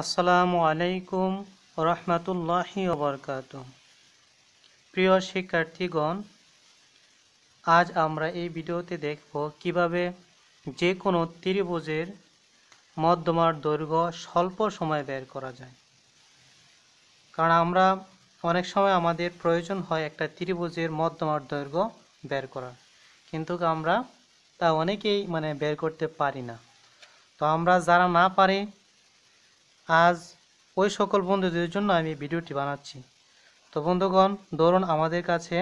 আসসালামু আলাইকুম রহমতুল্লাহি ওবরকাত প্রিয় শিক্ষার্থীগণ আজ আমরা এই ভিডিওতে দেখব কিভাবে যে কোনো ত্রিভুজের মধ্যমার দৈর্ঘ্য স্বল্প সময় বের করা যায় কারণ আমরা অনেক সময় আমাদের প্রয়োজন হয় একটা ত্রিভুজের মধ্যমার দৈর্ঘ্য বের করার কিন্তু আমরা তা অনেকেই মানে বের করতে পারি না তো আমরা যারা না পারি আজ ওই সকল বন্ধুদের জন্য আমি ভিডিওটি বানাচ্ছি তো বন্ধুগণ ধরুন আমাদের কাছে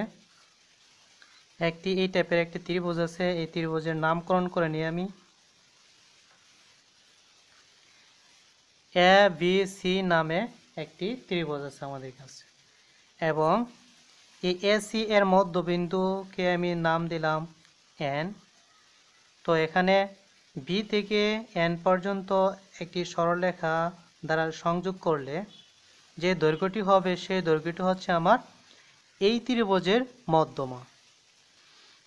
একটি এই টাইপের একটি ত্রিভুজ আছে এই ত্রিভুজের নামকরণ করে নিই আমি এ বি সি নামে একটি ত্রিভুজ আছে আমাদের কাছে এবং এই এ সি এর মধ্যবিন্দুকে আমি নাম দিলাম এন তো এখানে বি থেকে এন পর্যন্ত একটি সরলরেখা দ্বারা সংযোগ করলে যে দৈর্ঘ্যটি হবে সেই দৈর্ঘ্যটি হচ্ছে আমার এই ত্রিভুজের মধ্যমা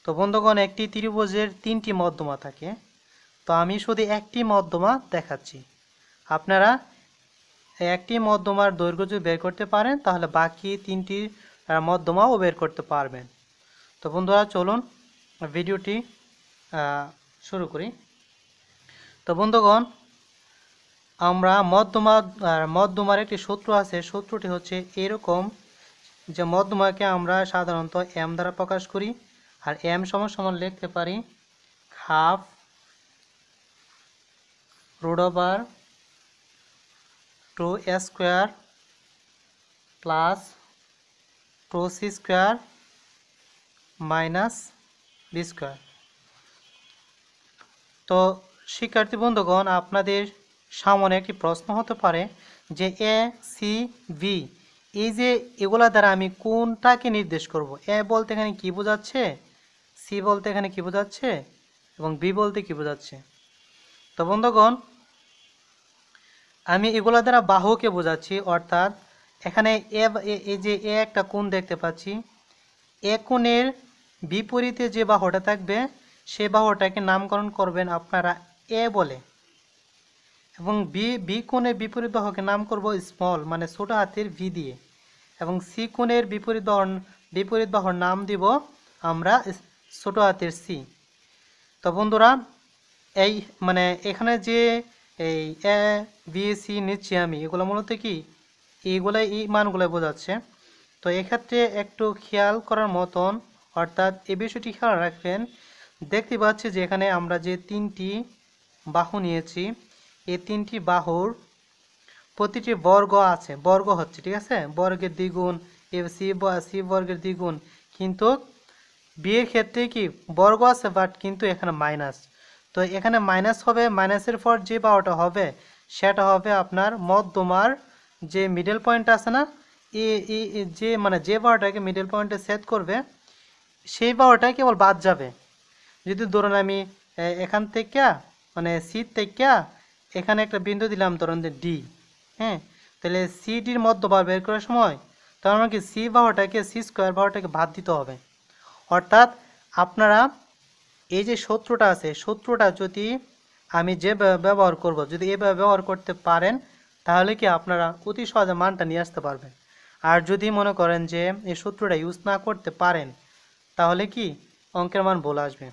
তো বন্ধুগণ একটি ত্রিভুজের তিনটি মধ্যমা থাকে তো আমি শুধু একটি মধ্যমা দেখাচ্ছি আপনারা একটি মধ্যমার দৈর্ঘ্য যদি বের করতে পারেন তাহলে বাকি তিনটি মধ্যমাও বের করতে পারবেন তো বন্ধুরা চলুন ভিডিওটি শুরু করি তো বন্ধুগণ আমরা মধ্যমা মধ্যমার একটি সূত্র আছে সূত্রটি হচ্ছে এরকম যে মধ্যমাকে আমরা সাধারণত এম দ্বারা প্রকাশ করি আর এম সমান সমান লিখতে পারি হাফ রোডোবার over two square plus two C square minus B square তো শিক্ষার্থী বন্ধুগণ আপনাদের সামনে একটি প্রশ্ন হতে পারে যে এ সি বি এই যে এগুলা দ্বারা আমি কোনটাকে নির্দেশ করব এ বলতে এখানে কী বোঝাচ্ছে সি বলতে এখানে কী বোঝাচ্ছে এবং বি বলতে কী বোঝাচ্ছে তো বন্ধুগণ আমি এগুলা দ্বারা বাহুকে বোঝাচ্ছি অর্থাৎ এখানে এ এই যে এ একটা কোণ দেখতে পাচ্ছি এ কোণের বিপরীতে যে বাহুটা থাকবে সে বাহুটাকে নামকরণ করবেন আপনারা এ বলে এবং বি বি কোণের বিপরীত বাহকে নাম করব স্মল মানে ছোট হাতের ভি দিয়ে এবং সি কোণের বিপরীত বাহুর বিপরীত বাহর নাম দিব আমরা ছোট হাতের সি তো বন্ধুরা এই মানে এখানে যে এই এ বি সি নিচ্ছি আমি এগুলো মূলত কি এইগুলো এই মানগুলো বোঝাচ্ছে তো এক্ষেত্রে একটু খেয়াল করার মতন অর্থাৎ এ বিষয়টি খেয়াল রাখবেন দেখতে পাচ্ছি যে এখানে আমরা যে তিনটি বাহু নিয়েছি এই তিনটি বাহুর প্রতিটি বর্গ আছে বর্গ হচ্ছে ঠিক আছে বর্গের দ্বিগুণ এ সি সি বর্গের দ্বিগুণ কিন্তু বিয়ের ক্ষেত্রে কি বর্গ আছে বাট কিন্তু এখানে মাইনাস তো এখানে মাইনাস হবে মাইনাসের পর যে বাহুটা হবে সেটা হবে আপনার মধ্যমার যে মিডল পয়েন্ট আছে না এ যে মানে যে বারোটাকে মিডল পয়েন্টে সেট করবে সেই বারোটা কেবল বাদ যাবে যদি ধরুন আমি এখান থেকে মানে সিট থেকে এখানে একটা বিন্দু দিলাম ধরুন যে ডি হ্যাঁ তাহলে সি মধ্য মধ্যভার বের করার সময় তখন আমাকে সি ভাওয়াটাকে সি স্কোয়ার ভাওয়াটাকে বাদ দিতে হবে অর্থাৎ আপনারা এই যে সূত্রটা আছে সূত্রটা যদি আমি যে ব্যবহার করব যদি এভাবে ব্যবহার করতে পারেন তাহলে কি আপনারা অতি সহজে মানটা নিয়ে আসতে পারবেন আর যদি মনে করেন যে এই সূত্রটা ইউজ না করতে পারেন তাহলে কি অঙ্কের মান বলে আসবে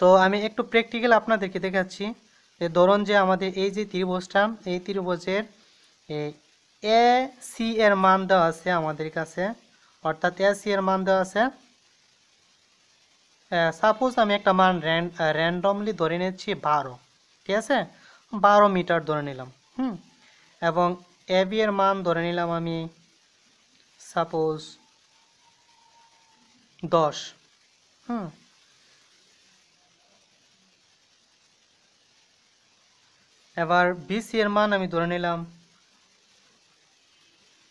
তো আমি একটু প্র্যাকটিক্যাল আপনাদেরকে দেখাচ্ছি যে ধরুন যে আমাদের এই যে ত্রিভুজটা এই ত্রিভুজের এই এ সি এর মান দেওয়া আছে আমাদের কাছে অর্থাৎ এ সি এর মান দেওয়া আছে সাপোজ আমি একটা মান র্যান্ডমলি ধরে নিচ্ছি বারো ঠিক আছে বারো মিটার ধরে নিলাম হুম এবং এ বি এর মান ধরে নিলাম আমি সাপোজ দশ হুম এবার বিসি এর মান আমি ধরে নিলাম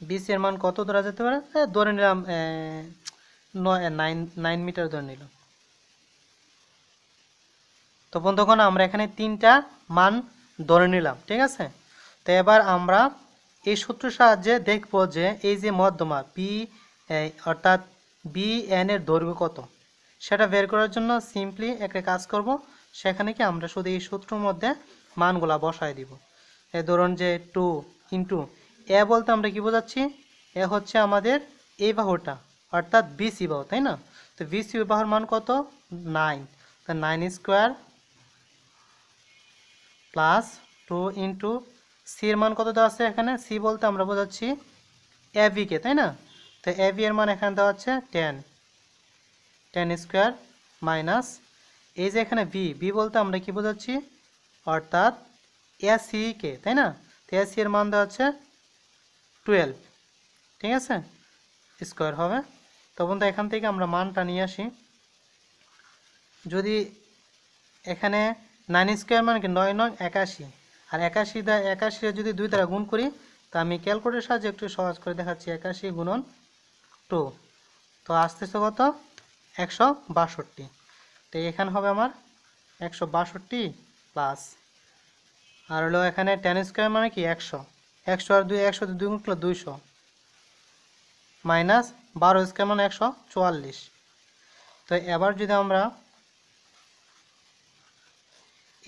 বিসি এর মান কত ধরা যেতে পারে ধরে নিলাম নাইন মিটার ধরে নিলাম তো বন্ধুগণ আমরা এখানে তিনটা মান ধরে নিলাম ঠিক আছে তো এবার আমরা এই সূত্র সাহায্যে দেখব যে এই যে মধ্যমা বি অর্থাৎ বি এন এর দৈর্ঘ্য কত সেটা বের করার জন্য সিম্পলি একটা কাজ করব সেখানে কি আমরা শুধু এই সূত্রের মধ্যে মানগুলা বসায় দিব এ ধরুন যে টু ইন্টু এ বলতে আমরা কি বোঝাচ্ছি এ হচ্ছে আমাদের এই বাহুটা অর্থাৎ বিসি বাহু তাই না তো বিসি বাহুর মান কত নাইন তো nine square plus two into সির মান কত দেওয়া আছে এখানে সি বলতে আমরা বোঝাচ্ছি এভিকে তাই না তো এভি এর মান এখানে দেওয়া হচ্ছে টেন টেন স্কোয়ার মাইনাস এই যে এখানে বি বি বলতে আমরা কি বোঝাচ্ছি অর্থাৎ কে e তাই না তো এসি e এর মান দেওয়া হচ্ছে টুয়েলভ ঠিক আছে স্কোয়ার হবে তো এখান থেকে আমরা মানটা নিয়ে আসি যদি এখানে নাইন স্কোয়ার মানে কি নয় নয় একাশি আর একাশি দেয় একাশি যদি দুই দ্বারা গুণ করি তো আমি ক্যালকুলেটার সাহায্যে একটু সহজ করে দেখাচ্ছি একাশি গুণন টু তো আসতেছে কত একশো বাষট্টি তো এখানে হবে আমার একশো বাষট্টি প্লাস আর হলো এখানে টেন স্কোয়ার মানে কি একশো একশো আর দুই একশো দুই গুণ দুইশো মাইনাস বারো স্কোয়ার মানে একশো চুয়াল্লিশ তো এবার যদি আমরা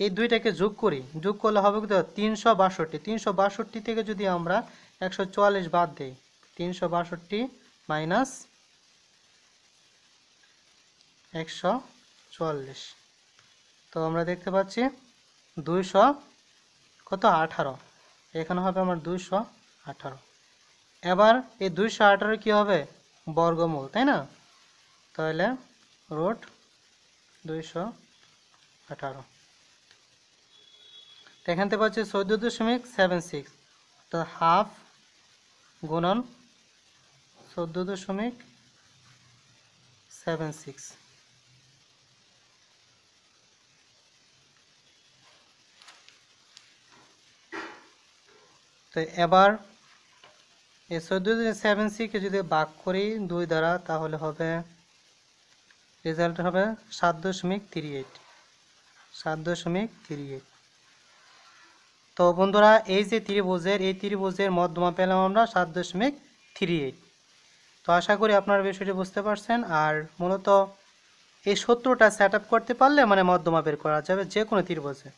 এই দুইটাকে যোগ করি যোগ করলে হবে কত তিনশো বাষট্টি তিনশো বাষট্টি থেকে যদি আমরা একশো চুয়াল্লিশ বাদ দিই তিনশো বাষট্টি মাইনাস একশো চুয়াল্লিশ তো আমরা দেখতে পাচ্ছি দুইশো কত আঠারো এখানে হবে আমার দুইশো আঠারো এবার এই দুইশো আঠারো কী হবে বর্গমূল তাই না তাহলে রুট দুইশো আঠারো তো এখান থেকে পাচ্ছি চোদ্দ দশমিক সেভেন সিক্স তো হাফ গুণন চোদ্দ দশমিক সেভেন সিক্স তো এবার এই চোদ্দো সেভেন সিকে যদি বাক করি দুই দ্বারা তাহলে হবে রেজাল্ট হবে সাত দশমিক থ্রি এইট সাত দশমিক থ্রি এইট তো বন্ধুরা এই যে ত্রিভুজের এই ত্রিভুজের মধ্যমা পেলাম আমরা সাত দশমিক থ্রি এইট তো আশা করি আপনারা বিষয়টি বুঝতে পারছেন আর মূলত এই সূত্রটা সেট করতে পারলে মানে মধ্যমা বের করা যাবে যে কোনো ত্রিভুজে